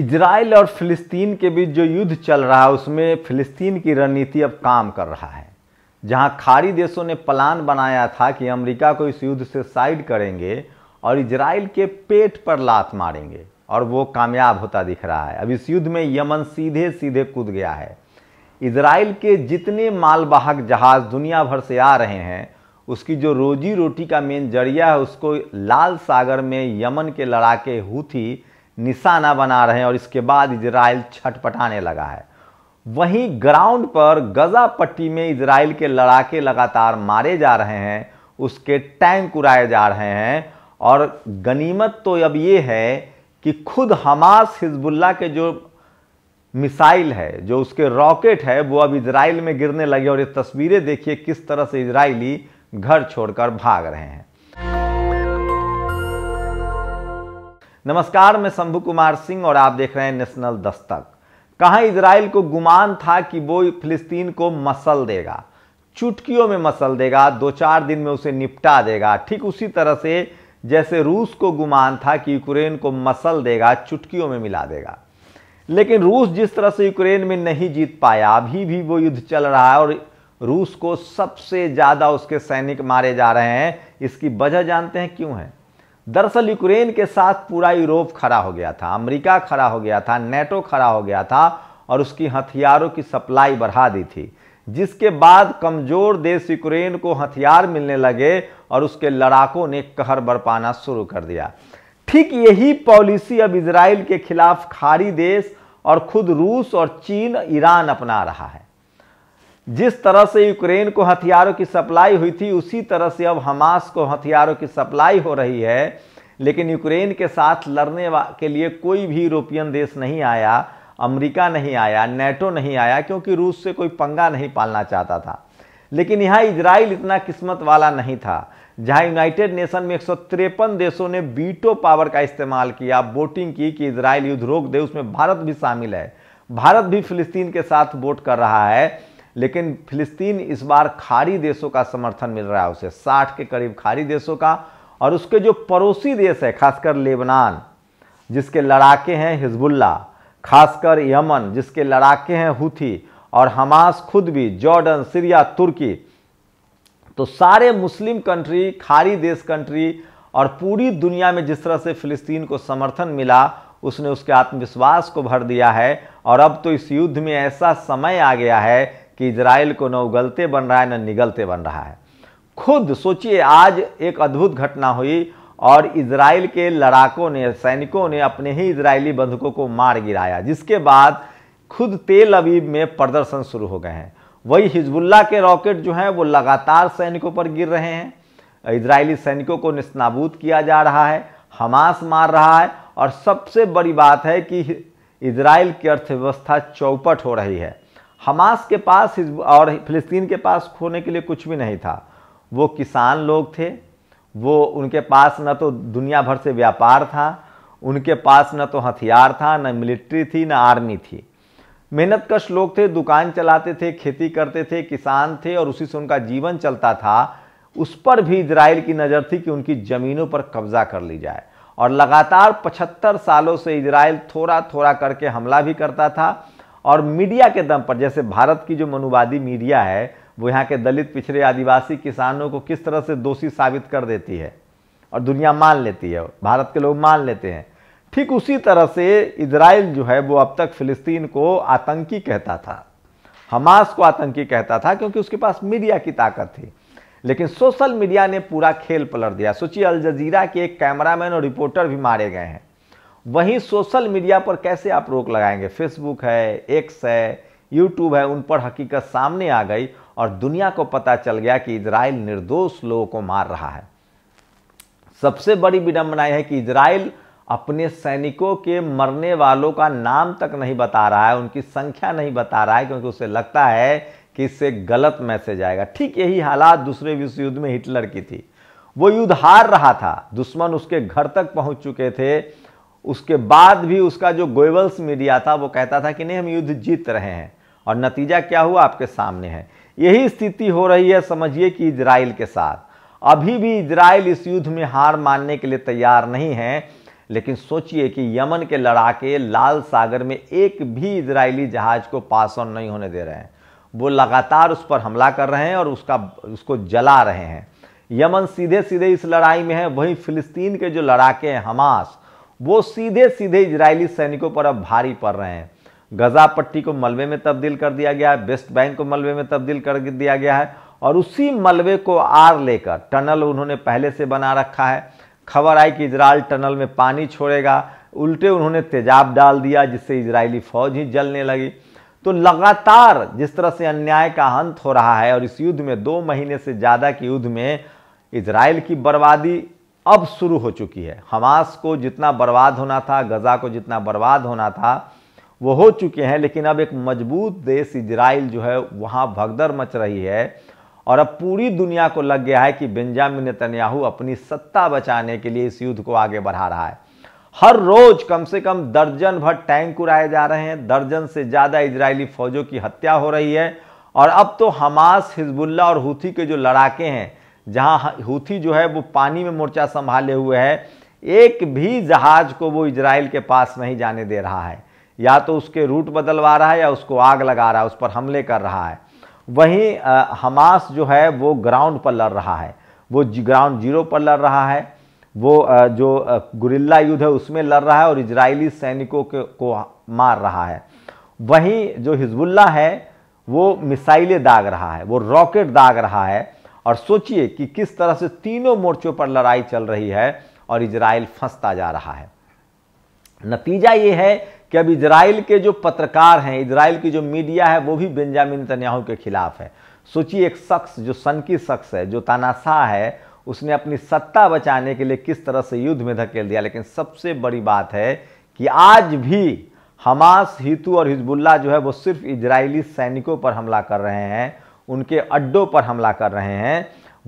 Israel और फिलिस्तीन के बीच जो युद्ध चल रहा है उसमें फिलिस्तीन की रणनीति अब काम कर रहा है जहां खाड़ी देशों ने प्लान बनाया था कि अमेरिका को इस युद्ध से साइड करेंगे और इसराइल के पेट पर लात मारेंगे और वो कामयाब होता दिख रहा है अब इस युद्ध में यमन सीधे सीधे कूद गया है इसराइल के जितने मालवाहक जहाज़ दुनिया भर से आ रहे हैं उसकी जो रोजी रोटी का मेन जरिया है उसको लाल सागर में यमन के लड़ाके हुथी निशाना बना रहे हैं और इसके बाद इजराइल छटपटाने लगा है वहीं ग्राउंड पर गजा पट्टी में इजराइल के लड़ाके लगातार मारे जा रहे हैं उसके टैंक उड़ाए जा रहे हैं और गनीमत तो अब ये है कि खुद हमास हिजबुल्ला के जो मिसाइल है जो उसके रॉकेट है वो अब इसराइल में गिरने लगे और ये तस्वीरें देखिए किस तरह से इसराइली घर छोड़कर भाग रहे हैं नमस्कार मैं शंभू कुमार सिंह और आप देख रहे हैं नेशनल दस्तक कहा इसराइल को गुमान था कि वो फिलिस्तीन को मसल देगा चुटकियों में मसल देगा दो चार दिन में उसे निपटा देगा ठीक उसी तरह से जैसे रूस को गुमान था कि यूक्रेन को मसल देगा चुटकियों में मिला देगा लेकिन रूस जिस तरह से यूक्रेन में नहीं जीत पाया अभी भी वो युद्ध चल रहा है और रूस को सबसे ज़्यादा उसके सैनिक मारे जा रहे हैं इसकी वजह जानते हैं क्यों है दरअसल यूक्रेन के साथ पूरा यूरोप खड़ा हो गया था अमेरिका खड़ा हो गया था नेटो खड़ा हो गया था और उसकी हथियारों की सप्लाई बढ़ा दी थी जिसके बाद कमज़ोर देश यूक्रेन को हथियार मिलने लगे और उसके लड़ाकों ने कहर बरपाना शुरू कर दिया ठीक यही पॉलिसी अब इसराइल के खिलाफ खाड़ी देश और खुद रूस और चीन ईरान अपना रहा है जिस तरह से यूक्रेन को हथियारों की सप्लाई हुई थी उसी तरह से अब हमास को हथियारों की सप्लाई हो रही है लेकिन यूक्रेन के साथ लड़ने के लिए कोई भी यूरोपियन देश नहीं आया अमेरिका नहीं आया नेटो नहीं आया क्योंकि रूस से कोई पंगा नहीं पालना चाहता था लेकिन यहाँ इजराइल इतना किस्मत वाला नहीं था जहाँ यूनाइटेड नेशन में एक देशों ने बीटो पावर का इस्तेमाल किया वोटिंग की कि इसराइल युद्ध रोक दे उसमें भारत भी शामिल है भारत भी फिलिस्तीन के साथ वोट कर रहा है लेकिन फिलिस्तीन इस बार खाड़ी देशों का समर्थन मिल रहा है उसे साठ के करीब खाड़ी देशों का और उसके जो पड़ोसी देश है खासकर लेबनान जिसके लड़ाके हैं हिजबुल्ला खासकर यमन जिसके लड़ाके हैं हुथी और हमास खुद भी जॉर्डन सीरिया तुर्की तो सारे मुस्लिम कंट्री खाड़ी देश कंट्री और पूरी दुनिया में जिस तरह से फिलिस्तीन को समर्थन मिला उसने उसके आत्मविश्वास को भर दिया है और अब तो इस युद्ध में ऐसा समय आ गया है कि इसराइल को न उगलते बन रहा है न निगलते बन रहा है खुद सोचिए आज एक अद्भुत घटना हुई और इसराइल के लड़ाकों ने सैनिकों ने अपने ही इसराइली बंधकों को मार गिराया जिसके बाद खुद तेल अबीब में प्रदर्शन शुरू हो गए हैं वही हिजबुल्ला के रॉकेट जो हैं वो लगातार सैनिकों पर गिर रहे हैं इसराइली सैनिकों को निस्नाबूद किया जा रहा है हमास मार रहा है और सबसे बड़ी बात है कि इसराइल की अर्थव्यवस्था चौपट हो रही है हमास के पास और फिलिस्तीन के पास खोने के लिए कुछ भी नहीं था वो किसान लोग थे वो उनके पास न तो दुनिया भर से व्यापार था उनके पास न तो हथियार था न मिलिट्री थी न आर्मी थी मेहनत कश लोग थे दुकान चलाते थे खेती करते थे किसान थे और उसी से उनका जीवन चलता था उस पर भी इसराइल की नज़र थी कि उनकी ज़मीनों पर कब्ज़ा कर ली जाए और लगातार 75 सालों से इसराइल थोड़ा थोड़ा करके हमला भी करता था और मीडिया के दम पर जैसे भारत की जो मनुवादी मीडिया है वो यहाँ के दलित पिछड़े आदिवासी किसानों को किस तरह से दोषी साबित कर देती है और दुनिया मान लेती है भारत के लोग मान लेते हैं ठीक उसी तरह से इसराइल जो है वो अब तक फिलिस्तीन को आतंकी कहता था हमास को आतंकी कहता था क्योंकि उसके पास मीडिया की ताकत थी लेकिन सोशल मीडिया ने पूरा खेल पलट दिया सोचिए अल जजीरा के एक कैमरामैन और रिपोर्टर भी मारे गए हैं वहीं सोशल मीडिया पर कैसे आप रोक लगाएंगे फेसबुक है एक्स है यूट्यूब है उन पर हकीकत सामने आ गई और दुनिया को पता चल गया कि इसराइल निर्दोष लोगों को मार रहा है सबसे बड़ी विडंबना यह है कि इसराइल अपने सैनिकों के मरने वालों का नाम तक नहीं बता रहा है उनकी संख्या नहीं बता रहा है क्योंकि उसे लगता है कि इससे गलत मैसेज आएगा ठीक यही हालात दूसरे विश्व युद्ध में हिटलर की थी वो युद्ध हार रहा था दुश्मन उसके घर तक पहुंच चुके थे उसके बाद भी उसका जो गोयल्स मीडिया था वो कहता था कि नहीं हम युद्ध जीत रहे हैं और नतीजा क्या हुआ आपके सामने है यही स्थिति हो रही है समझिए कि इजराइल के साथ अभी भी इजराइल इस युद्ध में हार मानने के लिए तैयार नहीं है लेकिन सोचिए कि यमन के लड़ाके लाल सागर में एक भी इजरायली जहाज को पास ऑन नहीं होने दे रहे हैं वो लगातार उस पर हमला कर रहे हैं और उसका उसको जला रहे हैं यमन सीधे सीधे इस लड़ाई में है वहीं फिलिस्तीन के जो लड़ाके हैं हमास वो सीधे सीधे इजरायली सैनिकों पर अब भारी पड़ रहे हैं गजा पट्टी को मलबे में तब्दील कर दिया गया है वेस्ट बैंक को मलबे में तब्दील कर दिया गया है और उसी मलबे को आर लेकर टनल उन्होंने पहले से बना रखा है खबर आई कि इजराइल टनल में पानी छोड़ेगा उल्टे उन्होंने तेजाब डाल दिया जिससे इजरायली फौज ही जलने लगी तो लगातार जिस तरह से अन्याय का अंत हो रहा है और इस युद्ध में दो महीने से ज़्यादा के युद्ध में इसराइल की बर्बादी अब शुरू हो चुकी है हमास को जितना बर्बाद होना था गज़ा को जितना बर्बाद होना था वो हो चुके हैं लेकिन अब एक मजबूत देश इजराइल जो है वहाँ भगदर मच रही है और अब पूरी दुनिया को लग गया है कि बेंजामिन नेतन्याहू अपनी सत्ता बचाने के लिए इस युद्ध को आगे बढ़ा रहा है हर रोज कम से कम दर्जन भर टैंक उड़ाए जा रहे हैं दर्जन से ज़्यादा इजरायली फौजों की हत्या हो रही है और अब तो हमास हिजबुल्ला और हूथी के जो लड़ाके हैं जहां हूथी जो है वो पानी में मोर्चा संभाले हुए है एक भी जहाज को वो इसराइल के पास नहीं जाने दे रहा है या तो उसके रूट बदलवा रहा है या उसको आग लगा रहा है उस पर हमले कर रहा है वहीं हमास जो है वो ग्राउंड पर लड़ रहा है वो ग्राउंड जीरो पर लड़ रहा है वो जो गुरिल्ला युद्ध है उसमें लड़ रहा है और इजरायली सैनिकों के को मार रहा है वहीं जो हिजबुल्ला है वो मिसाइलें दाग रहा है वो रॉकेट दाग रहा है और सोचिए कि किस तरह से तीनों मोर्चों पर लड़ाई चल रही है और इजराइल फंसता जा रहा है नतीजा ये है कि अब इजराइल के जो पत्रकार हैं इजराइल की जो मीडिया है वो भी बेंजामिन तन्याहू के खिलाफ है सोचिए एक शख्स जो सनकी शख्स है जो तानाशाह है उसने अपनी सत्ता बचाने के लिए किस तरह से युद्ध में धकेल दिया लेकिन सबसे बड़ी बात है कि आज भी हमास हितू और हिजबुल्ला जो है वो सिर्फ इजरायली सैनिकों पर हमला कर रहे हैं उनके अड्डों पर हमला कर रहे हैं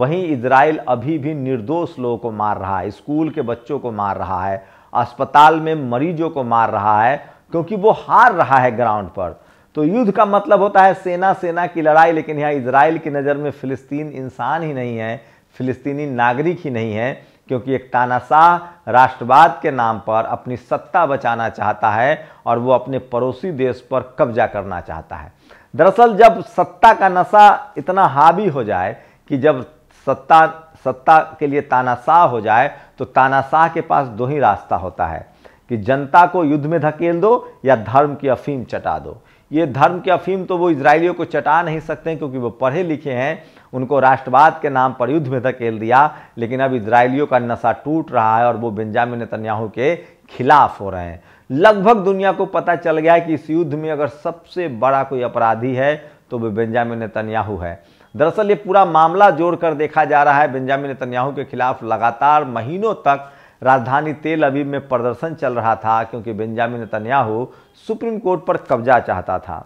वहीं इसराइल अभी भी निर्दोष लोगों को मार रहा है स्कूल के बच्चों को मार रहा है अस्पताल में मरीजों को मार रहा है क्योंकि वो हार रहा है ग्राउंड पर तो युद्ध का मतलब होता है सेना सेना की लड़ाई लेकिन यहाँ इसराइल की नज़र में फिलिस्तीन इंसान ही नहीं है फिलिस्तीनी नागरिक ही नहीं है क्योंकि एक तानाशाह राष्ट्रवाद के नाम पर अपनी सत्ता बचाना चाहता है और वो अपने पड़ोसी देश पर कब्जा करना चाहता है दरअसल जब सत्ता का नशा इतना हावी हो जाए कि जब सत्ता सत्ता के लिए तानाशाह हो जाए तो तानाशाह के पास दो ही रास्ता होता है कि जनता को युद्ध में धकेल दो या धर्म की अफीम चटा दो ये धर्म की अफीम तो वो इसराइलियों को चटा नहीं सकते क्योंकि वो पढ़े लिखे हैं उनको राष्ट्रवाद के नाम पर युद्ध में धकेल दिया लेकिन अब इसराइलियों का नशा टूट रहा है और वो बेंजामिन नेतन्याहू के खिलाफ हो रहे हैं लगभग दुनिया को पता चल गया है कि इस युद्ध में अगर सबसे बड़ा कोई अपराधी है तो वो बेंजामिन नेतन्याहू है दरअसल ये पूरा मामला जोड़कर देखा जा रहा है बेंजामिन नेतन्याहू के खिलाफ लगातार महीनों तक राजधानी तेल अबीब में प्रदर्शन चल रहा था क्योंकि बेंजामिन नेतन्याहू सुप्रीम कोर्ट पर कब्जा चाहता था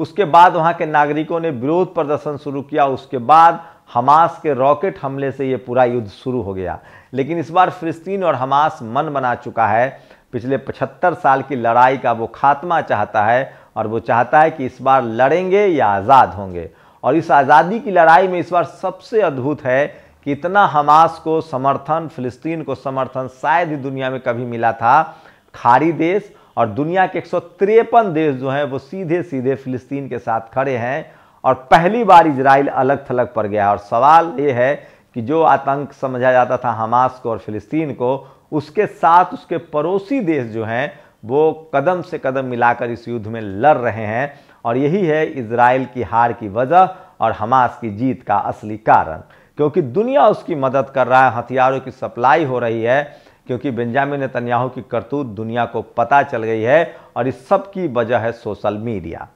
उसके बाद वहाँ के नागरिकों ने विरोध प्रदर्शन शुरू किया उसके बाद हमास के रॉकेट हमले से ये पूरा युद्ध शुरू हो गया लेकिन इस बार फिलिस्तीन और हमास मन बना चुका है पिछले 75 साल की लड़ाई का वो खात्मा चाहता है और वो चाहता है कि इस बार लड़ेंगे या आज़ाद होंगे और इस आज़ादी की लड़ाई में इस बार सबसे अद्भुत है कि इतना हमास को समर्थन फिलिस्तीन को समर्थन शायद ही दुनिया में कभी मिला था खाड़ी देश और दुनिया के एक देश जो हैं वो सीधे सीधे फिलिस्तीन के साथ खड़े हैं और पहली बार इसराइल अलग थलग पर गया है और सवाल ये है कि जो आतंक समझा जाता था हमास को और फिलिस्तीन को उसके साथ उसके पड़ोसी देश जो हैं वो कदम से कदम मिलाकर इस युद्ध में लड़ रहे हैं और यही है इसराइल की हार की वजह और हमास की जीत का असली कारण क्योंकि दुनिया उसकी मदद कर रहा है हथियारों की सप्लाई हो रही है क्योंकि बेंजामिन नेतन्याहू की करतूत दुनिया को पता चल गई है और इस सब की वजह है सोशल मीडिया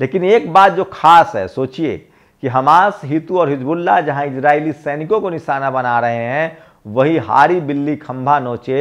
लेकिन एक बात जो खास है सोचिए कि हमास हितू और हिजबुल्ला जहां इजरायली सैनिकों को निशाना बना रहे हैं वही हारी बिल्ली खंभा नोचे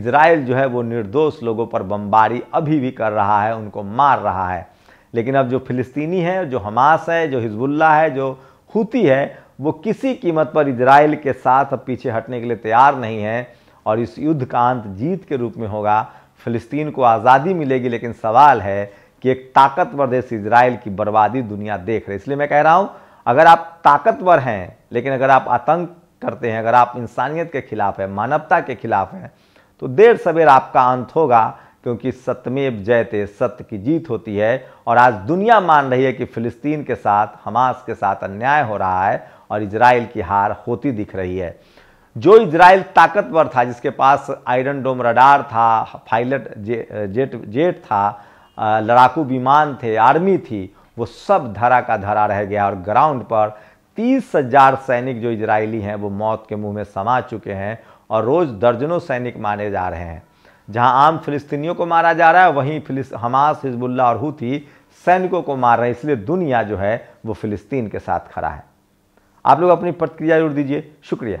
इसराइल जो है वो निर्दोष लोगों पर बमबारी अभी भी कर रहा है उनको मार रहा है लेकिन अब जो फिलिस्तीनी है जो हमास है जो हिजबुल्ला है जो हूती है वो किसी कीमत पर इसराइल के साथ अब पीछे हटने के लिए तैयार नहीं है और इस युद्ध का अंत जीत के रूप में होगा फिलिस्तीन को आज़ादी मिलेगी लेकिन सवाल है कि एक ताकतवर देश इसराइल की बर्बादी दुनिया देख रही इसलिए मैं कह रहा हूँ अगर आप ताकतवर हैं लेकिन अगर आप आतंक करते हैं अगर आप इंसानियत के खिलाफ हैं मानवता के खिलाफ हैं तो देर सवेर आपका अंत होगा क्योंकि सत्यमेव जयते सत्य की जीत होती है और आज दुनिया मान रही है कि फिलिस्तीन के साथ हमास के साथ अन्याय हो रहा है और इसराइल की हार होती दिख रही है जो इसराइल ताकतवर था जिसके पास आयरन डोम रडार था पायलट जे, जेट जेट था लड़ाकू विमान थे आर्मी थी वो सब धरा का धरा रह गया और ग्राउंड पर तीस हजार सैनिक जो इजरायली हैं वो मौत के मुंह में समा चुके हैं और रोज़ दर्जनों सैनिक मारे जा रहे हैं जहां आम फिलिस्तीनियों को मारा जा रहा है वहीं हमास हिजबुल्ला और हुती सैनिकों को मार रहे हैं इसलिए दुनिया जो है वो फिलिस्तीन के साथ खड़ा है आप लोग अपनी प्रतिक्रिया जोड़ दीजिए शुक्रिया